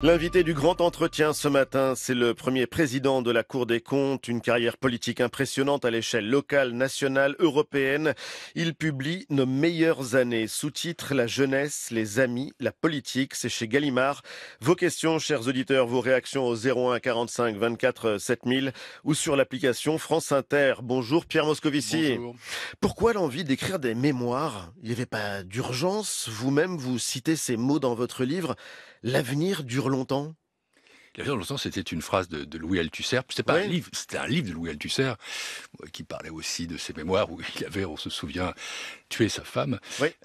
L'invité du grand entretien ce matin, c'est le premier président de la Cour des comptes, une carrière politique impressionnante à l'échelle locale, nationale, européenne. Il publie Nos meilleures années, sous-titre La jeunesse, les amis, la politique, c'est chez Gallimard. Vos questions, chers auditeurs, vos réactions au 01 45 24 7000 ou sur l'application France Inter. Bonjour Pierre Moscovici. Bonjour. Pourquoi l'envie d'écrire des mémoires Il n'y avait pas d'urgence Vous-même, vous citez ces mots dans votre livre l'avenir dure longtemps L'avenir dure longtemps, c'était une phrase de, Louis Althusser. pas livre, c'était un livre de Louis Althusser euh, qui parlait aussi de ses mémoires où il avait, on se souvient, tué sa femme.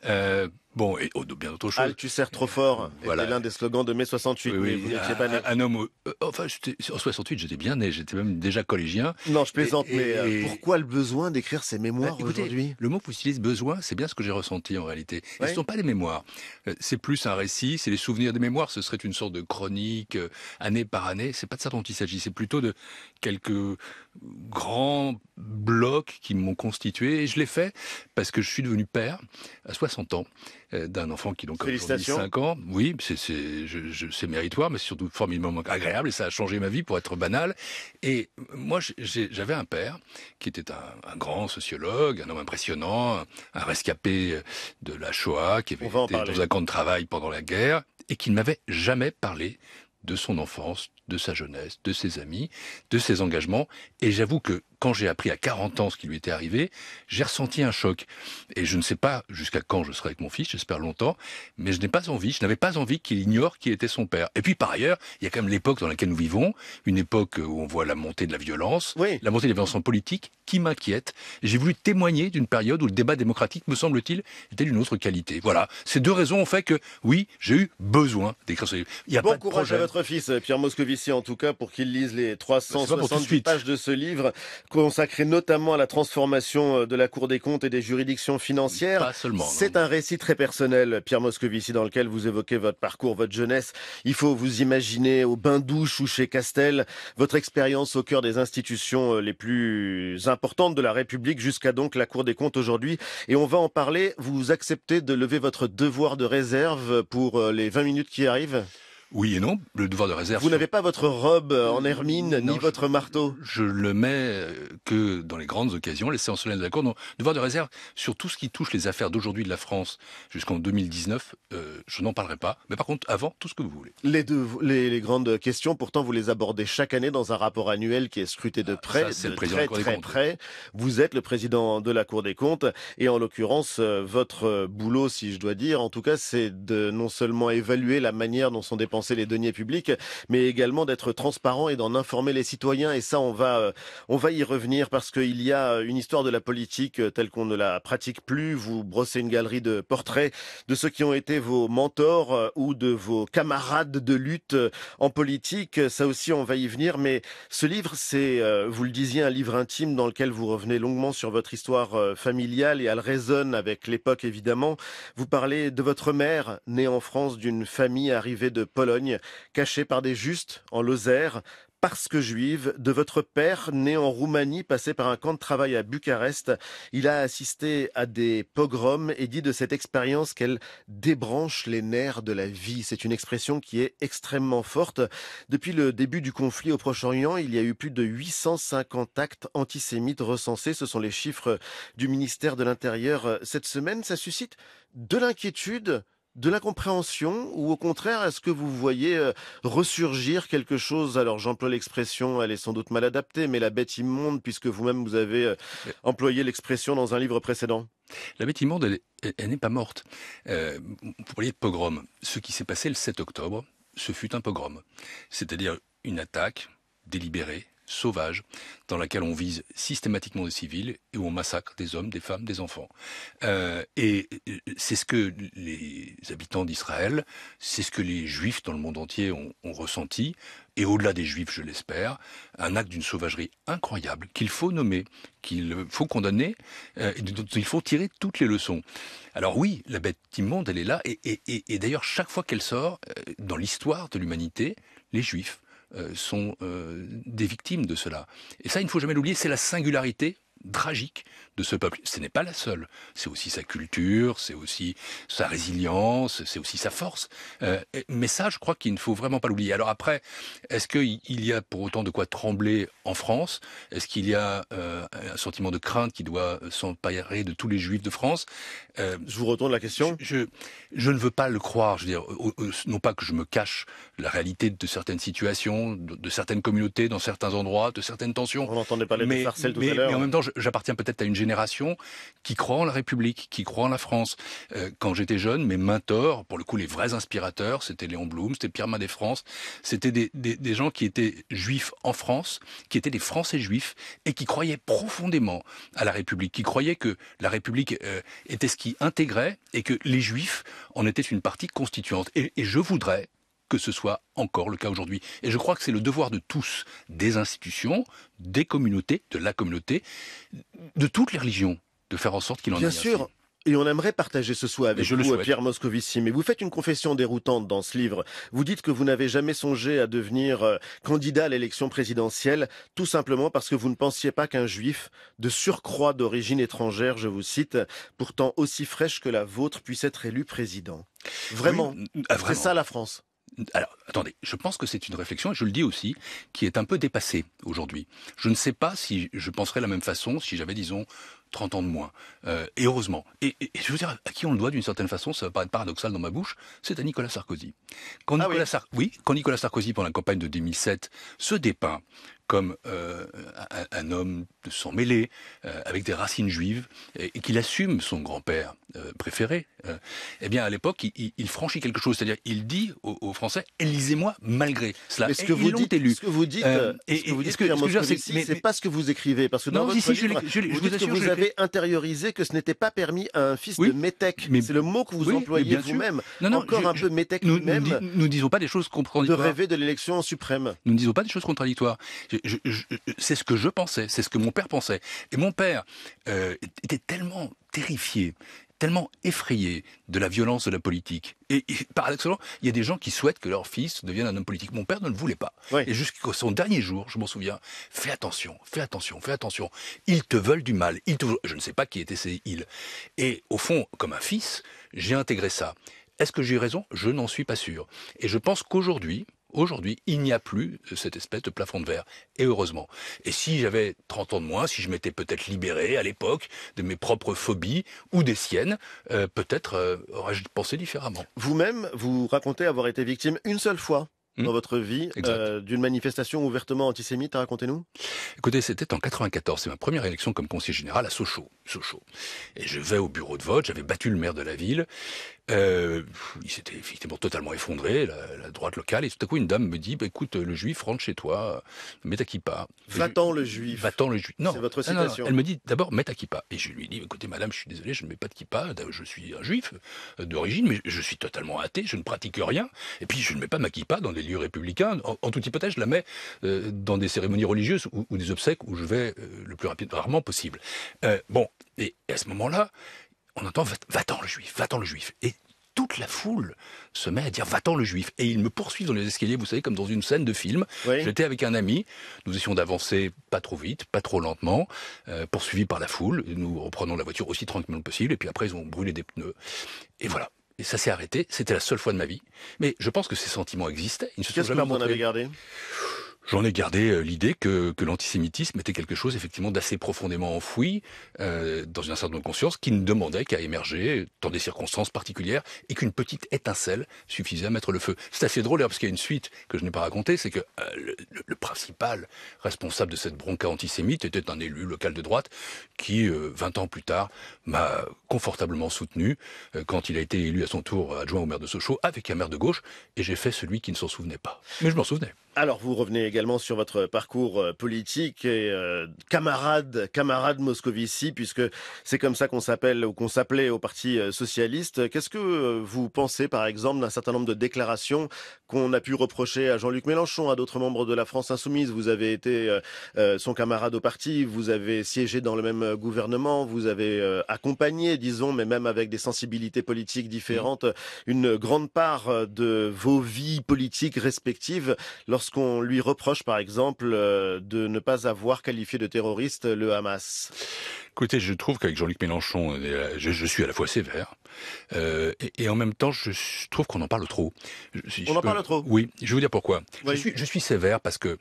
Euh, Bon, et oh, bien d'autres ah, choses. tu sers trop fort. Voilà. l'un des slogans de mai 68. Oui, oui. vous un, pas né. un euh, en 68, j'étais bien né. J'étais même déjà collégien. Non, je plaisante, mais euh, pourquoi le besoin d'écrire ces mémoires bah, aujourd'hui Le mot que vous utilisez, besoin, c'est bien ce que j'ai ressenti en réalité. Ce ne sont pas des mémoires. Euh, c'est plus un récit, c'est les souvenirs des mémoires. Ce serait une sorte de chronique, année par année. C'est pas de ça dont il s'agit. C'est plutôt de quelques grands blocs qui m'ont constitué. Et je l'ai fait parce que je suis devenu père à 60 ans euh, d'un enfant qui donc a 5 ans. Oui, c'est, méritoire, mais surtout formidablement agréable. Et ça a changé ma vie pour être banal. Et moi, j'avais un père qui était un, grand sociologue, un homme impressionnant, un rescapé de la Shoah, qui avait été dans un camp de travail pendant la guerre et qui ne m'avait jamais parlé de son enfance, de sa jeunesse, de ses amis, de ses engagements. Et j'avoue que quand j'ai appris à 40 ans ce qui lui était arrivé, j'ai ressenti un choc. Et je ne sais pas jusqu'à quand je serai avec mon fils, j'espère longtemps, mais je n'ai pas envie, je n'avais pas envie qu'il ignore qui était son père. Et puis par ailleurs, il y a quand même l'époque dans laquelle nous vivons, une époque où on voit la montée de la violence, la montée des violences en politique, qui m'inquiète. J'ai voulu témoigner d'une période où le débat démocratique, me semble-t-il, était d'une autre qualité. Voilà. Ces deux raisons ont fait que, oui, j'ai eu besoin d'écrire ce livre. Il a pas courage à votre fils, Pierre Moscovici en tout cas pour qu'ils lisent les 368 bah, pages de ce livre consacré notamment à la transformation euh, de la Cour des comptes et des juridictions financières. seulement. C'est un récit très personnel, Pierre Moscovici, dans lequel vous évoquez votre parcours, votre jeunesse. Il faut vous imaginer au bain-douche ou chez Castel, votre expérience au cœur des institutions euh, les plus importantes de la République jusqu'à donc la Cour des comptes aujourd'hui. Et on va en parler. Vous acceptez de lever votre devoir de réserve pour euh, les 20 minutes qui arrivent oui et non, le devoir de réserve. Vous n'avez pas votre robe euh, en hermine, ni votre marteau Je le mets euh, que dans les grandes occasions, les séances solennelles Cour. Non, devoir de réserve sur tout ce qui touche les affaires d'aujourd'hui de la France jusqu'en 2019, euh, je n'en parlerai pas. Mais par contre, avant, tout ce que vous voulez. Les, grandes questions, pourtant, vous les abordez chaque année dans un rapport annuel qui est scruté de près, de très, très près. Vous êtes le président de la Cour des comptes et en l'occurrence, votre boulot, si je dois dire, en tout cas, c'est de non seulement évaluer la manière dont sont dépensées c'est les deniers publics, mais également d'être transparent et d'en informer les citoyens. Et ça, on va, euh, on va y revenir parce qu'il y a euh, une histoire de la politique euh, telle qu'on ne la pratique plus. Vous brossez une galerie de portraits de ceux qui ont été vos mentors ou de vos camarades de lutte en politique. Ça aussi, on va y venir. Mais ce livre, c'est, vous le disiez, un livre intime dans lequel vous revenez longuement sur votre histoire familiale et elle résonne avec l'époque, évidemment. Vous parlez de votre mère, née en France d'une famille arrivée de Pologne Caché par des justes en Lozère, parce que juive, de votre père, né en Roumanie, passé par un camp de travail à Bucarest. Il a assisté à des pogroms et dit de cette expérience qu'elle débranche les nerfs de la vie. C'est une expression qui est extrêmement forte. Depuis le début du conflit au Proche-Orient, il y a eu plus de 850 actes antisémites recensés. Ce sont les chiffres du ministère de l'Intérieur euh, cette semaine. Ça suscite de l'inquiétude, de l'incompréhension ou au contraire, est-ce que vous voyez euh, ressurgir quelque chose Alors j'emploie l'expression, elle est sans doute mal adaptée, mais la bête immonde, puisque vous-même vous avez euh, euh. employé l'expression dans un livre précédent. La bête immonde, elle, n'est pas morte. vous parliez de pogrom. Ce qui s'est passé le 7 octobre, ce fut un pogrom. C'est-à-dire une attaque délibérée, sauvage dans laquelle on vise systématiquement des civils et où on massacre des hommes, des femmes, des enfants. Euh, et euh, c'est ce que les habitants d'Israël, c'est ce que les juifs dans le monde entier ont, ressenti, et au-delà des juifs, je l'espère, un acte d'une sauvagerie incroyable qu'il faut nommer, qu'il faut condamner, euh, et dont il faut tirer toutes les leçons. Alors oui, la bête immonde, elle est là, et d'ailleurs, chaque fois qu'elle sort, dans l'histoire de l'humanité, les juifs euh, sont euh, des victimes de cela. Et ça, il ne faut jamais l'oublier, c'est la singularité tragique de ce peuple. Ce n'est pas la seule. C'est aussi sa culture, c'est aussi sa résilience, c'est aussi sa force. Euh, mais ça, je crois qu'il ne faut vraiment pas l'oublier. Alors après, est-ce qu'il y a pour autant de quoi trembler en France Est-ce qu'il y a euh, un sentiment de crainte qui doit s'emparer de tous les juifs de France euh, Je vous retourne la question. Je, ne veux pas le croire. Je dire, non pas que je me cache la réalité de certaines situations, de, certaines communautés, dans certains endroits, de certaines tensions. On n'entendait pas les mais, tout mais, à l'heure. en même temps, j'appartiens peut-être à une génération qui croit en la République, qui croit en la France. Euh, quand j'étais jeune, mes mentors, pour le coup les vrais inspirateurs, c'était Léon Blum, c'était Pierre Mendès France, c'était des, gens qui étaient juifs en France, qui étaient des Français juifs et qui croyaient profondément à la République, qui croyaient que la République euh, était ce qui intégrait et que les juifs en étaient une partie constituante. et je voudrais que ce soit encore le cas aujourd'hui. Et je crois que c'est le devoir de tous, des institutions, des communautés, de la communauté, de toutes les religions, de faire en sorte qu'il en Bien sûr. Et on aimerait partager ce soir avec vous, Pierre Moscovici. Mais vous faites une confession déroutante dans ce livre. Vous dites que vous n'avez jamais songé à devenir euh, candidat à l'élection présidentielle, tout simplement parce que vous ne pensiez pas qu'un juif de surcroît d'origine étrangère, je vous cite, pourtant aussi fraîche que la vôtre, puisse être élu président. vraiment. Ah, c'est ça la France. Alors, attendez, je pense que c'est une réflexion, et je le dis aussi, qui est un peu dépassée aujourd'hui. Je ne sais pas si je penserais la même façon si j'avais, disons, 30 ans de moins. Euh, et heureusement. Et, je veux dire, à qui on le doit d'une certaine façon, ça va paraître paradoxal dans ma bouche, c'est à Nicolas Sarkozy. Quand, ah Nicolas oui. quand Nicolas Sarkozy, pendant la campagne de 2007, se dépeint comme euh, un, homme sans mêlé, euh, avec des racines juives, et, qu'il assume son grand-père préféré, eh bien à l'époque, il, franchit quelque chose. C'est-à-dire, il dit aux, Français, élisez-moi malgré cela. Est-ce que, vous dites, élu. ce que vous dites, ce que vous ce que c'est pas ce que vous écrivez, parce que dans non, votre si, je, vous, intériorisé que ce n'était pas permis à un fils de métèque. C'est le mot que vous employez vous-même. Encore un peu métèque nous, même nous, disons pas des choses contradictoires. De rêver de l'élection suprême. Nous ne disons pas des choses contradictoires. C'est ce que je pensais, c'est ce que mon père pensait. Et mon père euh, était tellement terrifié tellement effrayé de la violence de la politique. Et, paradoxalement, il y a des gens qui souhaitent que leur fils devienne un homme politique. Mon père ne le voulait pas. Et jusqu'au son dernier jour, je m'en souviens, fais attention, fais attention, fais attention. Ils te veulent du mal. Ils Je ne sais pas qui étaient ces ils. Et au fond, comme un fils, j'ai intégré ça. Est-ce que j'ai eu raison Je n'en suis pas sûr. Et je pense qu'aujourd'hui, Aujourd'hui, il n'y a plus euh, cette espèce de plafond de verre. Et heureusement. Et si j'avais 30 ans de moins, si je m'étais peut-être libéré à l'époque de mes propres phobies ou des siennes, euh, peut-être euh, aurais-je pensé différemment. Vous-même, vous racontez avoir été victime une seule fois dans hmm. votre vie euh, d'une manifestation ouvertement antisémite, racontez-nous. Écoutez, c'était en 94, c'est ma première élection comme conseiller général à Sochaux, Sochaux. Et je vais au bureau de vote, j'avais battu le maire de la ville. Euh, il s'était effectivement totalement effondré, la, droite locale, et tout à coup une dame me dit, bah, écoute, le juif rentre chez toi, mets ta kippa. Va-t'en le juif. Va-t'en le juif. Non, c'est votre citation. Elle me dit d'abord, mets ta kippa. Et je lui dis, écoutez madame, je suis désolé, je ne mets pas de kippa, je suis un juif euh, d'origine, mais je suis totalement athée, je ne pratique rien, et puis je ne mets pas ma kippa dans des républicain lieux en, toute hypothèse, je la mets euh, dans des cérémonies religieuses ou, des obsèques où je vais euh, le plus rapidement rarement possible. Euh, bon, et, à ce moment-là, on entend va-t'en le juif, va-t'en le juif. Et toute la foule se met à dire va-t'en le juif. Et ils me poursuivent dans les escaliers, vous savez, comme dans une scène de film. J'étais avec un ami, nous essayons d'avancer pas trop vite, pas trop lentement, poursuivis par la foule. Nous reprenons la voiture aussi tranquillement que possible, et puis après ils ont brûlé des pneus. Et voilà, et ça s'est arrêté. C'était la seule fois de ma vie. Mais je pense que ces sentiments existaient. Ils ne se sont Qu'est-ce que vous en avez gardé J'en ai gardé euh, l'idée que, l'antisémitisme était quelque chose effectivement d'assez profondément enfoui euh, dans une certaine conscience qui ne demandait qu'à émerger dans des circonstances particulières et qu'une petite étincelle suffisait à mettre le feu. C'est assez drôle parce qu'il y a une suite que je n'ai pas racontée, c'est que euh, le, principal responsable de cette bronca antisémite était un élu local de droite qui, 20 euh, ans plus tard, m'a confortablement soutenu quand il a été élu à son tour adjoint au maire de Sochaux avec un maire de gauche et j'ai fait celui qui ne s'en souvenait pas. Mais je m'en souvenais. Alors, vous revenez également sur votre parcours euh, politique et euh, camarade, camarade Moscovici, puisque c'est comme ça qu'on s'appelle ou qu'on s'appelait au Parti euh, socialiste. Qu'est-ce que vous pensez, par exemple, d'un certain nombre de déclarations qu'on a pu reprocher à Jean-Luc Mélenchon, à d'autres membres de la France insoumise Vous avez été son camarade au parti, vous avez siégé dans le même gouvernement, vous avez accompagné, disons, mais même avec des sensibilités politiques mmh. différentes, une grande part de vos vies politiques respectives. Lors qu'on lui reproche par exemple euh, de ne pas avoir qualifié de terroriste le Hamas Écoutez, je trouve qu'avec Jean-Luc Mélenchon, euh, je, suis à la fois sévère euh, et, en même temps, je trouve qu'on en parle trop. on en parle trop. Oui, je vais vous dire pourquoi. Je, suis, sévère parce que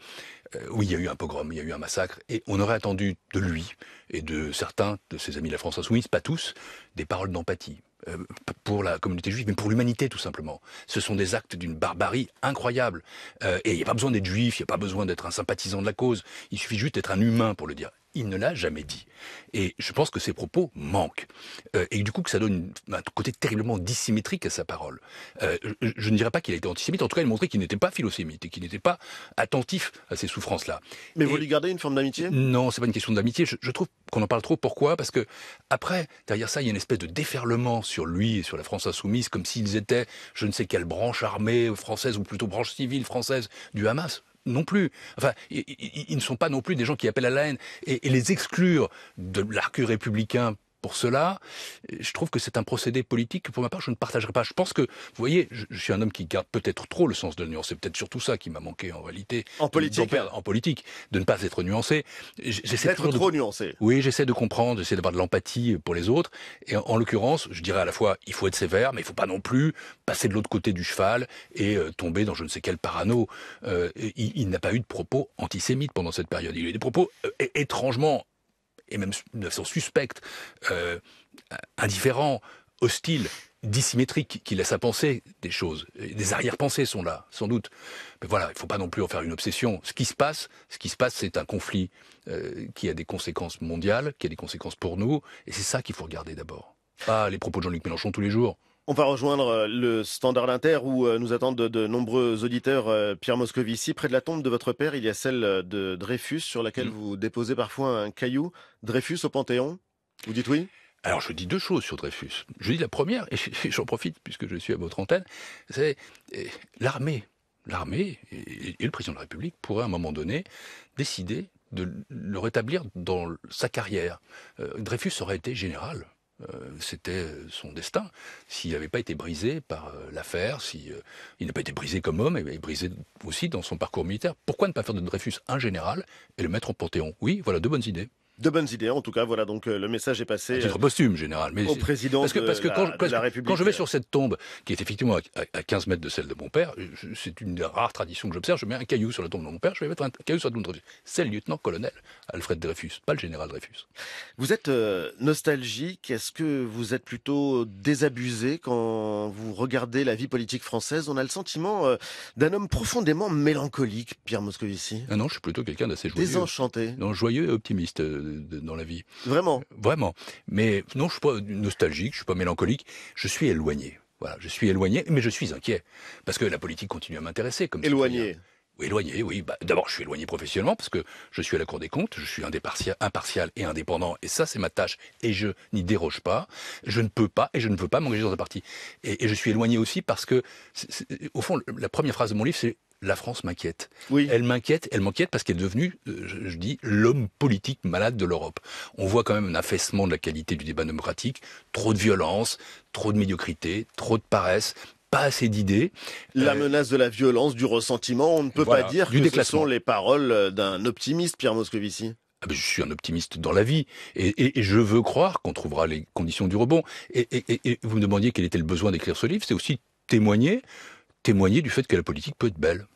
oui, il y a eu un pogrom, il y a eu un massacre, et on aurait attendu de lui et de certains de ses amis de la France insoumise, pas tous, des paroles d'empathie euh, pour la communauté juive, mais pour l'humanité tout simplement. Ce sont des actes d'une barbarie incroyable. Euh, et il n'y a pas besoin d'être juif, il n'y a pas besoin d'être un sympathisant de la cause, il suffit juste d'être un humain pour le dire il ne l'a jamais dit. Et je pense que ses propos manquent. Euh, et du coup, que ça donne un côté terriblement dissymétrique à sa parole. Euh, je, ne dirais pas qu'il a été antisémite, en tout cas, il montrait qu'il n'était pas philosémite et qu'il n'était pas attentif à ces souffrances-là. Mais vous lui gardez une forme d'amitié Non, c'est pas une question d'amitié. Je, trouve qu'on en parle trop. Pourquoi Parce que, après, derrière ça, il y a une espèce de déferlement sur lui et sur la France insoumise, comme s'ils étaient je ne sais quelle branche armée euh, française, ou plutôt branche civile française du Hamas non plus. Enfin, ils, ne sont pas non plus des gens qui appellent à la haine. Et, et les exclure de l'arc républicain pour cela. Je trouve que c'est un procédé politique que, pour ma part, je ne partagerai pas. Je pense que, vous voyez, je, suis un homme qui garde peut-être trop le sens de la nuance. C'est peut-être surtout ça qui m'a manqué en réalité. En politique En politique, de ne pas être nuancé. J'essaie d'être trop nuancé. Oui, j'essaie de comprendre, j'essaie d'avoir de l'empathie pour les autres. Et en, l'occurrence, je dirais à la fois, il faut être sévère, mais il ne faut pas non plus passer de l'autre côté du cheval et euh, tomber dans je ne sais quel parano. Euh, il, n'a pas eu de propos antisémites pendant cette période. Il a eu des propos euh, étrangement et même de façon suspecte, euh, indifférent, hostile, dissymétrique, qui laisse à penser des choses. Des arrière-pensées sont là, sans doute. Mais voilà, il ne faut pas non plus en faire une obsession. Ce qui se passe, ce qui se passe, c'est un conflit euh, qui a des conséquences mondiales, qui a des conséquences pour nous, et c'est ça qu'il faut regarder d'abord. Pas les propos de Jean-Luc Mélenchon tous les jours. On va rejoindre euh, le Standard Inter où euh, nous attendent de, nombreux auditeurs. Euh, Pierre Moscovici, près de la tombe de votre père, il y a celle de Dreyfus sur laquelle mm. vous déposez parfois un caillou. Dreyfus au Panthéon Vous dites oui alors je dis deux choses sur Dreyfus. Je dis la première, et j'en profite puisque je suis à votre antenne, c'est l'armée. L'armée et le président de la République pourraient à un moment donné décider de le rétablir dans sa carrière. Dreyfus aurait été général, euh, c'était euh, son destin. S'il n'avait pas été brisé par euh, l'affaire, s'il il n'a pas été brisé comme homme, et brisé aussi dans son parcours militaire, pourquoi ne pas faire de Dreyfus un général et le mettre au Panthéon Oui, voilà deux bonnes idées. De bonnes idées, en tout cas, voilà, donc euh, le message est passé. Euh, posthume, général, mais au président parce que, de quand, la, République. Quand je vais sur cette tombe, qui est effectivement à, 15 mètres de celle de mon père, c'est une des rares traditions que j'observe, je mets un caillou sur la tombe de mon père, je vais mettre un caillou sur la tombe de père. C'est le lieutenant-colonel Alfred Dreyfus, pas le général Dreyfus. Vous êtes euh, nostalgique, est-ce que vous êtes plutôt désabusé quand vous regardez la vie politique française On a le sentiment d'un homme profondément mélancolique, Pierre Moscovici. Ah non, je suis plutôt quelqu'un d'assez joyeux. Désenchanté. Non, joyeux et optimiste dans la vie. Vraiment euh, Vraiment. Mais non, je suis pas nostalgique, je suis pas mélancolique, je suis éloigné. Voilà, je suis éloigné, mais je suis inquiet parce que la politique continue à m'intéresser. Comme éloigné. Éloigné, oui. Bah, d'abord, je suis éloigné professionnellement parce que je suis à la Cour des comptes, je suis impartial et indépendant, et ça, c'est ma tâche, et je n'y déroge pas. Je ne peux pas et je ne veux pas m'engager dans un parti. Et, je suis éloigné aussi parce que, au fond, la première phrase de mon livre, c'est la France m'inquiète. Oui. Elle m'inquiète, elle m'inquiète parce qu'elle est devenue, euh, je, dis, l'homme politique malade de l'Europe. On voit quand même un affaissement de la qualité du débat démocratique, trop de violence, trop de médiocrité, trop de paresse, pas assez d'idées. La euh, menace de la violence, du ressentiment, on ne peut pas dire du que ce sont les paroles euh, d'un optimiste, Pierre Moscovici. Ah ben, je suis un optimiste dans la vie et, je veux croire qu'on trouvera les conditions du rebond. Et, et, vous me demandiez quel était le besoin d'écrire ce livre, c'est aussi témoigner, témoigner du fait que la politique peut être belle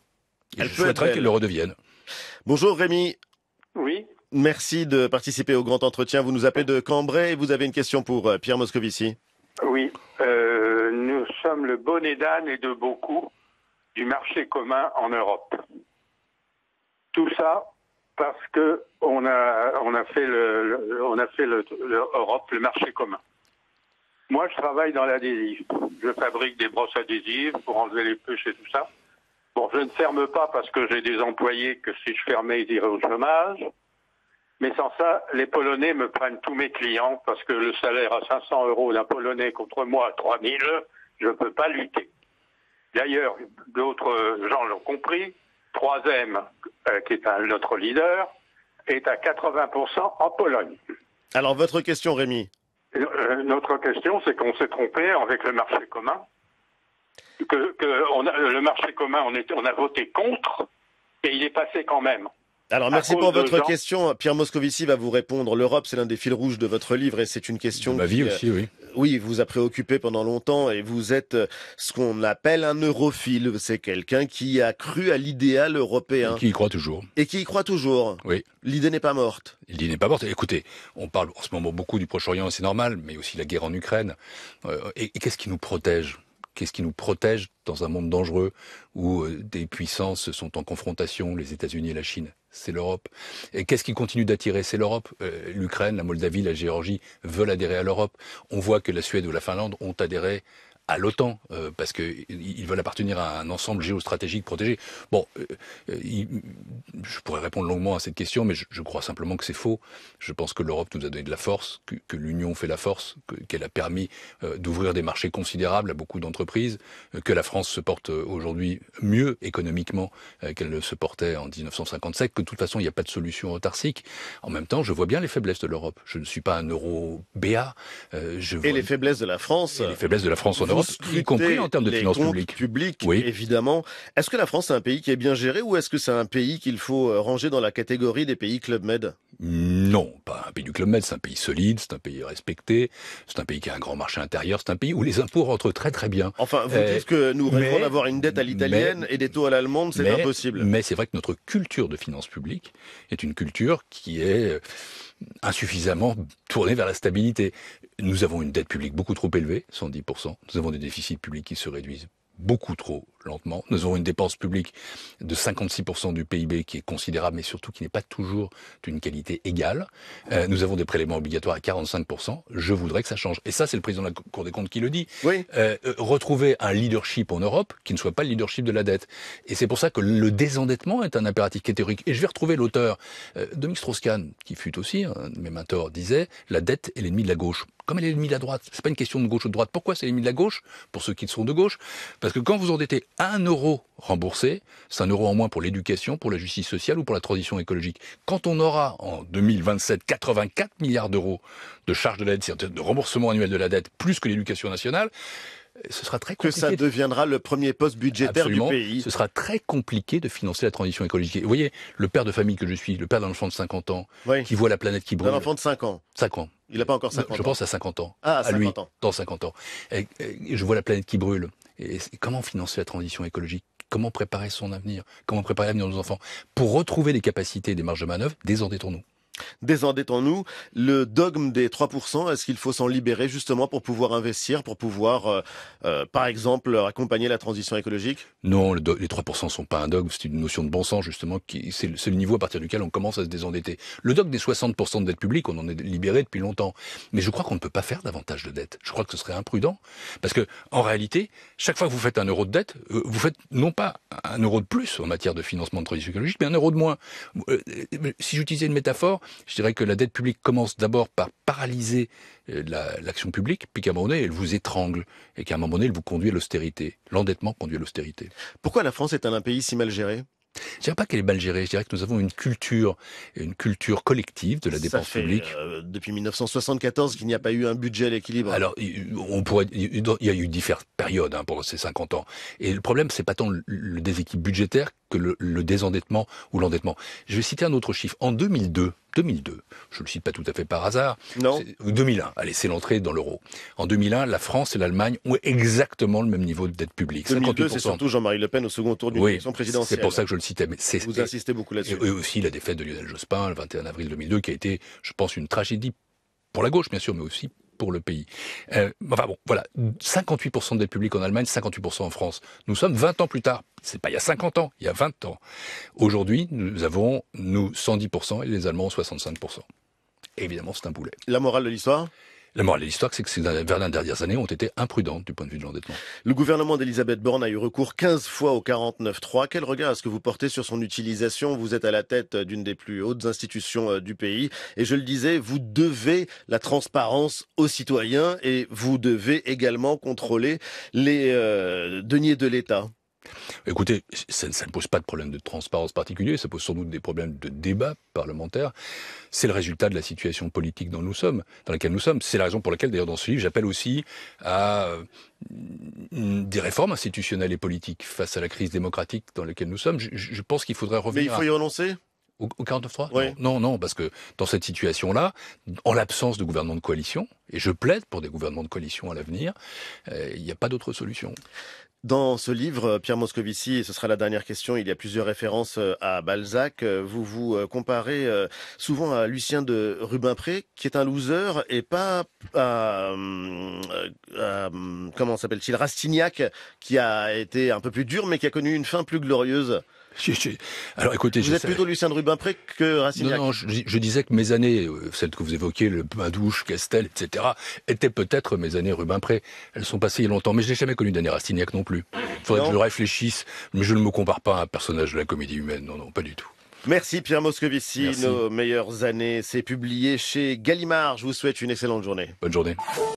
je souhaiterais le redevienne. Bonjour Rémi. Oui. Merci de participer au grand entretien. Vous nous appelez de Cambrai et vous avez une question pour euh, Pierre Moscovici. Oui, euh, nous sommes le bonnet d'âne et de beaucoup du marché commun en Europe. Tout ça parce que on a on a fait le, le le marché commun. Moi, je travaille dans l'adhésif. Je fabrique des brosses adhésives pour enlever les pêches et tout ça. Bon, je ne ferme pas parce que j'ai des employés que si je fermais, ils iraient au chômage. Mais sans ça, les Polonais me prennent tous mes clients parce que le salaire à 500 euros d'un Polonais contre moi à 3000, je ne peux pas lutter. D'ailleurs, d'autres gens l'ont compris. Troisième, m euh, qui est un, notre leader, est à 80% en Pologne. Alors, votre question, Rémi euh, euh, Notre question, c'est qu'on s'est trompé avec le marché commun que, on a, le marché commun, on, on a voté contre, et il est passé quand même. Alors merci pour votre question. Pierre Moscovici va vous répondre. L'Europe, c'est l'un des fils rouges de votre livre et c'est une question ma vie qui, euh, aussi, oui. oui, vous a préoccupé pendant longtemps et vous êtes euh, ce qu'on appelle un europhile. C'est quelqu'un qui a cru à l'idéal européen. Et qui y croit toujours. Et qui y croit toujours. Oui. L'idée n'est pas morte. L'idée n'est pas morte. Écoutez, on parle en ce moment beaucoup du Proche-Orient, c'est normal, mais aussi la guerre en Ukraine. Euh, et qu'est-ce qui nous protège Qu'est-ce qui nous protège dans un monde dangereux où euh, des puissances sont en confrontation, les États-Unis et la Chine c'est l'Europe. Et qu'est-ce qui continue d'attirer C'est l'Europe. Euh, L'Ukraine, la Moldavie, la Géorgie veulent adhérer à l'Europe. On voit que la Suède ou la Finlande ont adhéré à l'OTAN, euh, parce qu'ils veulent appartenir à un ensemble géostratégique protégé. Bon, euh, euh, je pourrais répondre longuement à cette question, mais je, crois simplement que c'est faux. Je pense que l'Europe nous a donné de la force, que, l'Union fait la force, qu'elle a permis euh, d'ouvrir des marchés considérables à beaucoup d'entreprises, que la France se porte aujourd'hui mieux économiquement qu'elle ne se portait en 1957, que de toute façon, il n'y a pas de solution autarcique. En même temps, je vois bien les faiblesses de l'Europe. Je ne suis pas un euro BA. je Et les faiblesses de la France. les faiblesses de la France en y compris en termes de finances publiques. oui. évidemment. Est-ce que la France est un pays qui est bien géré ou est-ce que c'est un pays qu'il faut euh, ranger dans la catégorie des pays Club Med Non, pas un pays du Club Med. C'est un pays solide, c'est un pays respecté, c'est un pays qui a un grand marché intérieur, c'est un pays où les impôts rentrent très très bien. Enfin, vous euh, dites que nous rêvons avoir une dette à l'italienne et des taux à l'allemande, c'est impossible. Mais c'est vrai que notre culture de finances publiques est une culture qui est euh, insuffisamment tournée vers la stabilité. Nous avons une dette publique beaucoup trop élevée, 110%. Nous avons des déficits publics qui se réduisent beaucoup trop lentement. Nous avons une dépense publique de 56% du PIB qui est considérable, mais surtout qui n'est pas toujours d'une qualité égale. Euh, nous avons des prélèvements obligatoires à 45%. Je voudrais que ça change. Et ça, c'est le président de la Cour des comptes qui le dit. Oui. Euh, euh, retrouver un leadership en Europe qui ne soit pas le leadership de la dette. Et c'est pour ça que le désendettement est un impératif théorique. Et je vais retrouver l'auteur. de Dominique strauss qui fut aussi un de mes mentors, disait « La dette est l'ennemi de la gauche » comme elle est l'ennemi de la droite. C'est pas une question de gauche ou de droite. Pourquoi c'est l'ennemi de la gauche Pour ceux qui sont de gauche, parce que quand vous endettez un euro remboursé, c'est un euro en moins pour l'éducation, pour la justice sociale ou pour la transition écologique. Quand on aura en 2027 84 milliards d'euros de charges de la dette, de remboursement annuel de la dette, plus que l'éducation nationale, ce sera très Que ça deviendra le premier poste budgétaire du pays. Ce sera très compliqué de financer la transition écologique. Vous voyez, le père de famille que je suis, le père d'un enfant de 50 ans, qui voit la planète qui brûle. Un enfant de 5 ans 5 ans. Il n'a pas encore 50 ans. Je pense à 50 ans. Ah, à, 50 ans. Dans 50 ans. je vois la planète qui brûle. comment financer la transition écologique Comment préparer son avenir Comment préparer l'avenir de nos enfants Pour retrouver des capacités des marges de manœuvre, désendetons-nous. Désendettons-nous. Le dogme des 3%, est-ce qu'il faut s'en libérer justement pour pouvoir investir, pour pouvoir, euh, euh, par exemple, accompagner la transition écologique Non, les 3% sont pas un dogme, c'est une notion de bon sens justement. C'est le, niveau à partir duquel on commence à se désendetter. Le dogme des 60% de dette publique, on en est libéré depuis longtemps. Mais je crois qu'on ne peut pas faire davantage de dette. Je crois que ce serait imprudent. Parce que, en réalité, chaque fois que vous faites un euro de dette, euh, vous faites non pas un euro de plus en matière de financement de transition écologique, mais un euro de moins. Si j'utilisais une métaphore, je dirais que la dette publique commence d'abord par paralyser euh, l'action publique, puis qu'à un moment donné, elle vous étrangle, et qu'à un moment donné, elle vous conduit à l'austérité. L'endettement conduit à l'austérité. Pourquoi la France est un pays si mal géré je ne dirais pas qu'elle est mal gérée. Je dirais que nous avons une culture, une culture collective de la dépense fait, publique. Euh, depuis 1974, qu'il n'y a pas eu un budget à l'équilibre. Alors, on pourrait, il y a eu différentes périodes hein, pendant ces 50 ans. Et le problème, n'est pas tant le déséquilibre budgétaire que le, désendettement ou l'endettement. Je vais citer un autre chiffre. En 2002, 2002, je le cite pas tout à fait par hasard. Non. 2001, allez, c'est l'entrée dans l'euro. En 2001, la France et l'Allemagne ont exactement le même niveau de dette publique. 2002, c'est surtout Jean-Marie Le Pen au second tour d'une oui, présidentielle. C'est pour ça que je le citais. Mais Vous insistez beaucoup là-dessus. Et aussi la défaite de Lionel Jospin le 21 avril 2002, qui a été, je pense, une tragédie pour la gauche, bien sûr, mais aussi pour le pays. Euh, enfin bon, voilà, 58% des publics en Allemagne, 58% en France. Nous sommes 20 ans plus tard. C'est pas il y a 50 ans, il y a 20 ans. Aujourd'hui, nous avons, nous, 110% et les Allemands 65%. Évidemment, c'est un boulet. La morale de l'histoire l'histoire, c'est que ces les dernières années ont été imprudentes du point de vue de l'endettement. Le gouvernement d'Elisabeth Borne a eu recours 15 fois au 49-3. Quel regard est-ce que vous portez sur son utilisation Vous êtes à la tête d'une des plus hautes institutions euh, du pays. Et je le disais, vous devez la transparence aux citoyens et vous devez également contrôler les euh, deniers de l'État. Écoutez, ça, ne pose pas de problème de transparence particulier, ça pose sans doute des problèmes de débat parlementaire. C'est le résultat de la situation politique dans, laquelle nous sommes. C'est la raison pour laquelle, d'ailleurs, dans ce livre, j'appelle aussi à euh, des réformes institutionnelles et politiques face à la crise démocratique dans laquelle nous sommes. Je, pense qu'il faudrait revenir. Mais il faut y renoncer au, 49 non, non, parce que dans cette situation-là, en l'absence de gouvernement de coalition, et je plaide pour des gouvernements de coalition à l'avenir, euh, il n'y a pas d'autre solution. Dans ce livre, euh, Pierre Moscovici, et ce sera la dernière question, il y a plusieurs références euh, à Balzac. Euh, vous vous comparez souvent à Lucien de Rubempré, qui est un loser, et pas à comment s'appelle-t-il, Rastignac, qui a été un peu plus dur, mais qui a connu une fin plus glorieuse. Alors écoutez, vous êtes plutôt Lucien de Rubempré que Rastignac Non, je, disais que mes années, euh, celles que vous évoquez, le pain-douche, Castel, etc., étaient peut-être mes années Rubempré. Elles sont passées il y a longtemps, mais je n'ai jamais connu d'année Rastignac non plus. Il faudrait que je réfléchisse, mais je ne me compare pas à un personnage de la comédie humaine. Non, non, pas du tout. Merci Pierre Moscovici, nos meilleures années, c'est publié chez Gallimard. Je vous souhaite une excellente journée. Bonne journée.